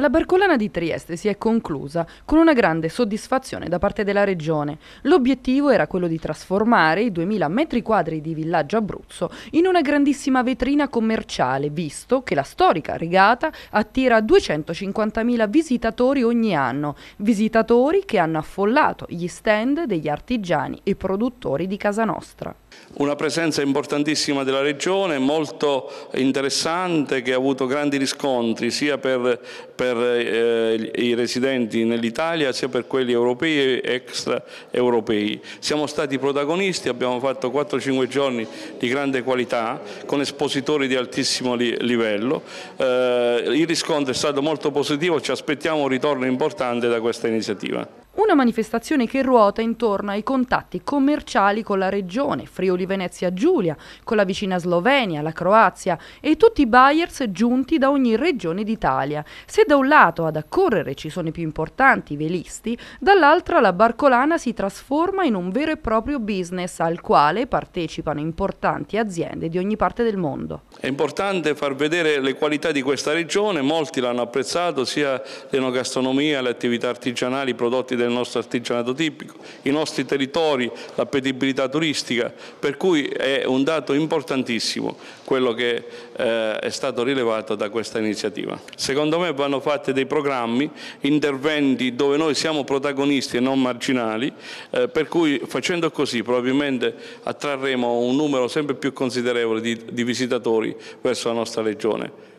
La Barcolana di Trieste si è conclusa con una grande soddisfazione da parte della regione. L'obiettivo era quello di trasformare i 2000 metri quadri di villaggio Abruzzo in una grandissima vetrina commerciale, visto che la storica regata attira 250.000 visitatori ogni anno, visitatori che hanno affollato gli stand degli artigiani e produttori di casa nostra. Una presenza importantissima della regione, molto interessante, che ha avuto grandi riscontri sia per, per per eh, i residenti nell'Italia sia per quelli europei e extraeuropei. Siamo stati protagonisti, abbiamo fatto 4-5 giorni di grande qualità con espositori di altissimo li livello. Eh, il riscontro è stato molto positivo, ci aspettiamo un ritorno importante da questa iniziativa. Una manifestazione che ruota intorno ai contatti commerciali con la regione, Friuli Venezia Giulia, con la vicina Slovenia, la Croazia e tutti i buyers giunti da ogni regione d'Italia. Se da un lato ad accorrere ci sono i più importanti velisti, dall'altra la barcolana si trasforma in un vero e proprio business al quale partecipano importanti aziende di ogni parte del mondo. È importante far vedere le qualità di questa regione, molti l'hanno apprezzato, sia l'enogastronomia, le attività artigianali, i prodotti del del nostro artigianato tipico, i nostri territori, l'appetibilità turistica, per cui è un dato importantissimo quello che eh, è stato rilevato da questa iniziativa. Secondo me vanno fatti dei programmi, interventi dove noi siamo protagonisti e non marginali, eh, per cui facendo così probabilmente attrarremo un numero sempre più considerevole di, di visitatori verso la nostra regione.